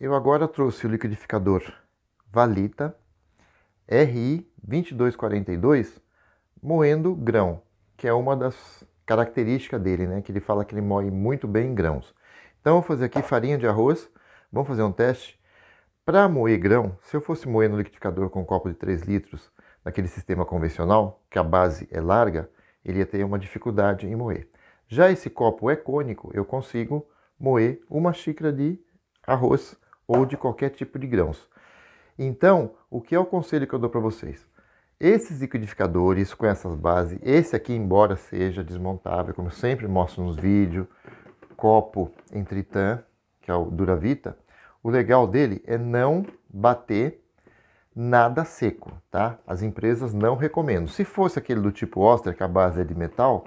Eu agora trouxe o liquidificador Valita RI 2242 moendo grão, que é uma das características dele, né? Que ele fala que ele moe muito bem grãos. Então vou fazer aqui farinha de arroz, vamos fazer um teste. Para moer grão, se eu fosse moer no liquidificador com um copo de 3 litros, naquele sistema convencional, que a base é larga, ele ia ter uma dificuldade em moer. Já esse copo é cônico, eu consigo moer uma xícara de arroz ou de qualquer tipo de grãos. Então, o que é o conselho que eu dou para vocês? Esses liquidificadores com essas bases, esse aqui, embora seja desmontável, como eu sempre mostro nos vídeos, copo em tritan, que é o Duravita, o legal dele é não bater nada seco, tá? As empresas não recomendam. Se fosse aquele do tipo Oster, que a base é de metal,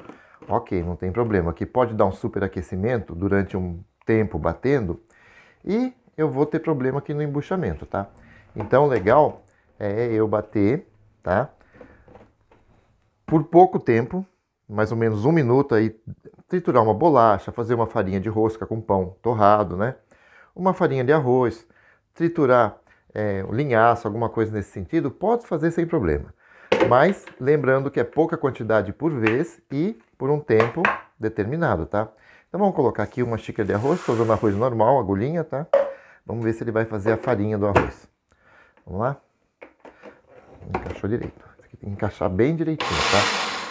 ok, não tem problema. Aqui pode dar um superaquecimento durante um tempo batendo e eu vou ter problema aqui no embuchamento, tá? Então, legal é eu bater, tá? Por pouco tempo, mais ou menos um minuto aí, triturar uma bolacha, fazer uma farinha de rosca com pão torrado, né? Uma farinha de arroz, triturar é, linhaço, alguma coisa nesse sentido, pode fazer sem problema. Mas lembrando que é pouca quantidade por vez e por um tempo determinado, tá? Então vamos colocar aqui uma xícara de arroz, estou usando arroz normal, agulhinha, tá? Vamos ver se ele vai fazer a farinha do arroz. Vamos lá? Encaixou direito. Esse aqui tem que encaixar bem direitinho, tá?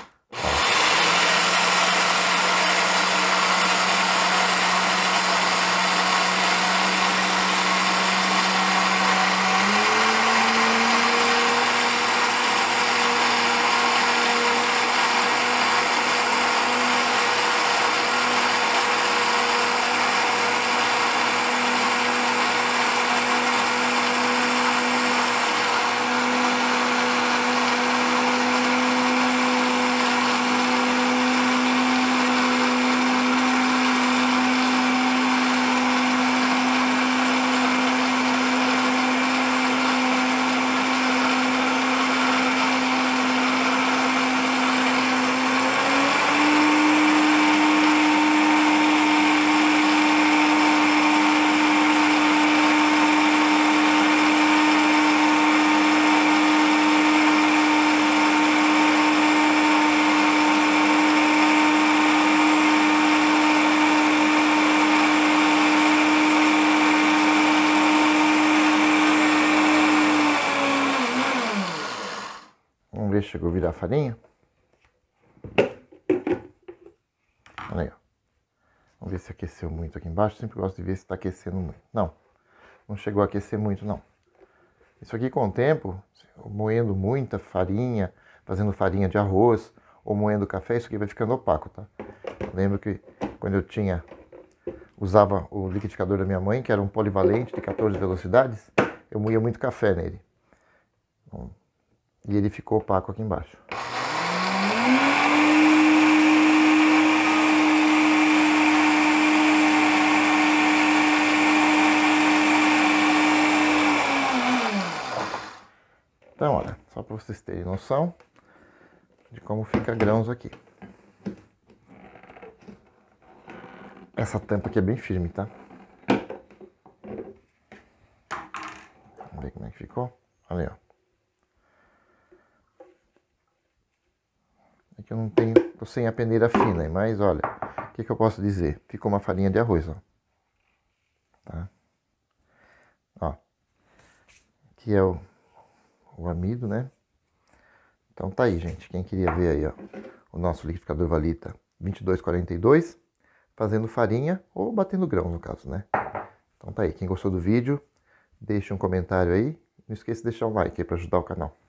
ver, chegou a virar farinha. Olha aí, ó. Vamos ver se aqueceu muito aqui embaixo. Sempre gosto de ver se está aquecendo muito. Não, não chegou a aquecer muito, não. Isso aqui com o tempo, moendo muita farinha, fazendo farinha de arroz ou moendo café, isso aqui vai ficando opaco, tá? Eu lembro que quando eu tinha usava o liquidificador da minha mãe, que era um polivalente de 14 velocidades, eu moía muito café nele e ele ficou opaco aqui embaixo. Então, olha, só para vocês terem noção de como fica grãos aqui. Essa tampa aqui é bem firme, tá? Vamos ver como é que ficou. Olha aí, ó. eu não tenho, tô sem a peneira fina, mas olha, o que, que eu posso dizer? Ficou uma farinha de arroz, ó. Tá? Ó. Aqui é o, o amido, né? Então tá aí, gente. Quem queria ver aí, ó, o nosso liquidificador Valita 2242, fazendo farinha ou batendo grão, no caso, né? Então tá aí. Quem gostou do vídeo, deixe um comentário aí. Não esqueça de deixar o like aí para ajudar o canal.